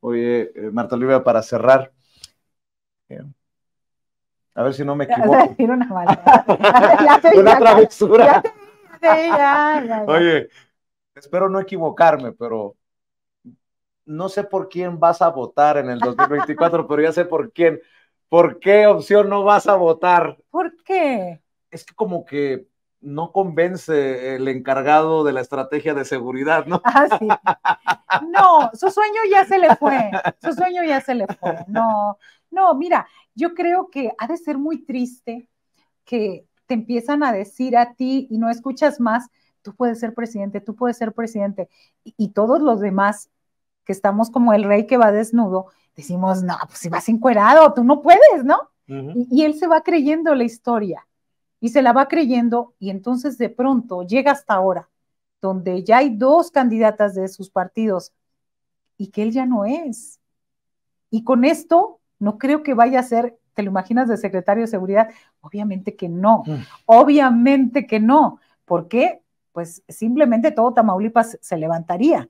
Oye, eh, Marta Olivia, para cerrar, eh, a ver si no me equivoco. Vas a decir una mala. una travesura. Oye, espero no equivocarme, pero no sé por quién vas a votar en el 2024, pero ya sé por quién. ¿Por qué opción no vas a votar? ¿Por qué? Es que como que no convence el encargado de la estrategia de seguridad, ¿no? Ah, sí. No, su sueño ya se le fue, su sueño ya se le fue. No, no, mira, yo creo que ha de ser muy triste que te empiezan a decir a ti y no escuchas más, tú puedes ser presidente, tú puedes ser presidente. Y, todos los demás que estamos como el rey que va desnudo, decimos, no, pues si vas encuerado, tú no puedes, ¿no? y él se va creyendo la historia y se la va creyendo y entonces de pronto llega hasta ahora donde ya hay dos candidatas de sus partidos y que él ya no es. Y con esto no creo que vaya a ser, ¿te lo imaginas de secretario de seguridad? Obviamente que no, mm. obviamente que no. porque Pues simplemente todo Tamaulipas se levantaría.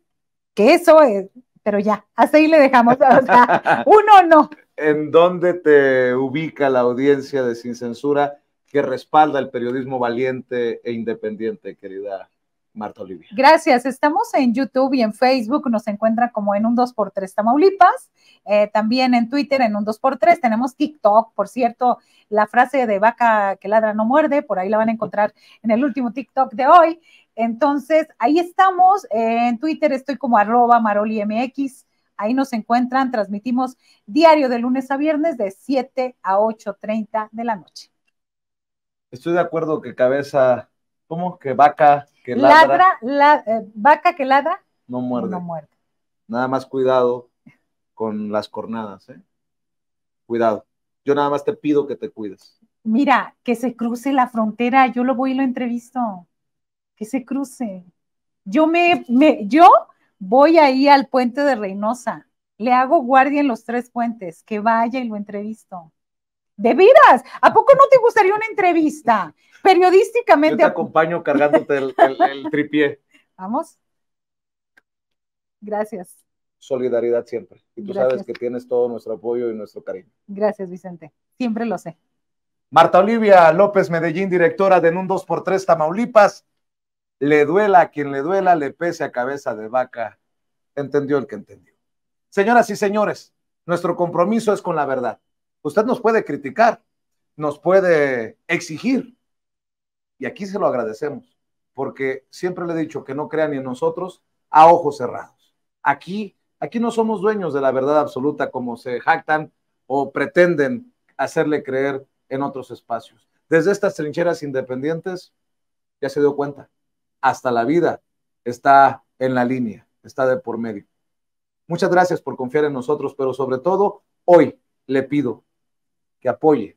Que eso es, pero ya, hasta ahí le dejamos. uno no. ¿En dónde te ubica la audiencia de Sin Censura que respalda el periodismo valiente e independiente, querida Marta Olivia. Gracias. Estamos en YouTube y en Facebook. Nos encuentran como en un 2x3 Tamaulipas. Eh, también en Twitter en un 2x3. Tenemos TikTok, por cierto. La frase de vaca que ladra no muerde. Por ahí la van a encontrar en el último TikTok de hoy. Entonces, ahí estamos. Eh, en Twitter estoy como arroba marolimx. Ahí nos encuentran. Transmitimos diario de lunes a viernes de 7 a 8.30 de la noche. Estoy de acuerdo que cabeza ¿Cómo que vaca que ladra? la, eh, vaca que ladra no muerde. Nada más cuidado con las cornadas, ¿eh? Cuidado. Yo nada más te pido que te cuides. Mira, que se cruce la frontera, yo lo voy y lo entrevisto. Que se cruce. Yo me, me yo voy ahí al puente de Reynosa, le hago guardia en los tres puentes, que vaya y lo entrevisto. De ¿a poco no te gustaría una entrevista? Periodísticamente. Yo te acompaño cargándote el, tripié. Vamos. Gracias. Solidaridad siempre. Y tú sabes que tienes todo nuestro apoyo y nuestro cariño. Gracias, Vicente. Siempre lo sé. Marta Olivia López Medellín, directora de un 2x3 Tamaulipas. Le duela a quien le duela, le pese a cabeza de vaca. Entendió el que entendió. Señoras y señores, nuestro compromiso es con la verdad. Usted nos puede criticar, nos puede exigir. Y aquí se lo agradecemos, porque siempre le he dicho que no crean en nosotros a ojos cerrados. Aquí, aquí no somos dueños de la verdad absoluta como se jactan o pretenden hacerle creer en otros espacios. Desde estas trincheras independientes, ya se dio cuenta, hasta la vida está en la línea, está de por medio. Muchas gracias por confiar en nosotros, pero sobre todo, hoy le pido que apoye,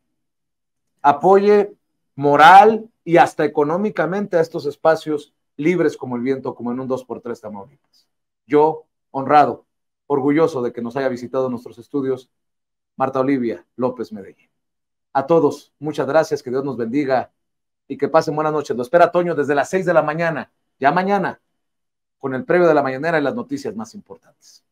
apoye moral y hasta económicamente a estos espacios libres como el viento, como en un 2x3 Tamaulipas. Yo, honrado, orgulloso de que nos haya visitado nuestros estudios, Marta Olivia López Medellín. A todos, muchas gracias, que Dios nos bendiga y que pasen buenas noches. Lo espera Toño desde las 6 de la mañana, ya mañana, con el previo de la mañanera y las noticias más importantes.